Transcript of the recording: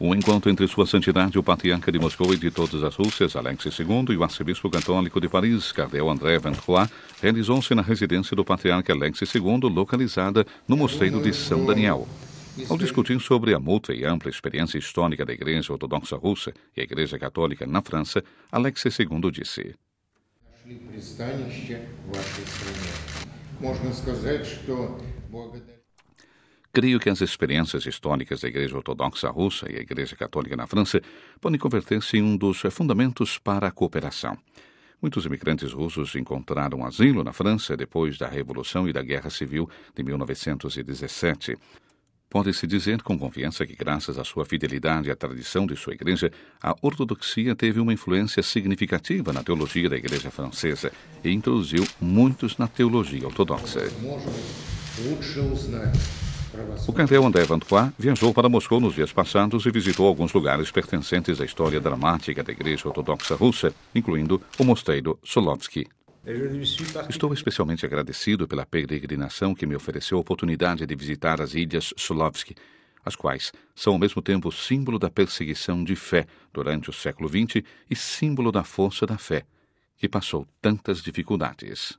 Um encontro entre Sua Santidade o Patriarca de Moscou e de todas as Rússias, Alexei II, e o arcebispo católico de Paris, Cardel André Ventrois, realizou-se na residência do Patriarca Alexei II, localizada no Mosteiro de São Daniel. Ao discutir sobre a mútua e ampla experiência histórica da Igreja Ortodoxa Russa e a Igreja Católica na França, Alexei II disse: Creio que as experiências históricas da Igreja Ortodoxa Russa e a Igreja Católica na França podem converter-se em um dos fundamentos para a cooperação. Muitos imigrantes russos encontraram asilo na França depois da Revolução e da Guerra Civil de 1917. Pode-se dizer com confiança que, graças à sua fidelidade à tradição de sua igreja, a ortodoxia teve uma influência significativa na teologia da igreja francesa e introduziu muitos na teologia ortodoxa. O cantor André Vantois viajou para Moscou nos dias passados e visitou alguns lugares pertencentes à história dramática da Igreja Ortodoxa Russa, incluindo o mosteiro Solovsky. Estou especialmente agradecido pela peregrinação que me ofereceu a oportunidade de visitar as ilhas Solovsky, as quais são ao mesmo tempo símbolo da perseguição de fé durante o século XX e símbolo da força da fé, que passou tantas dificuldades.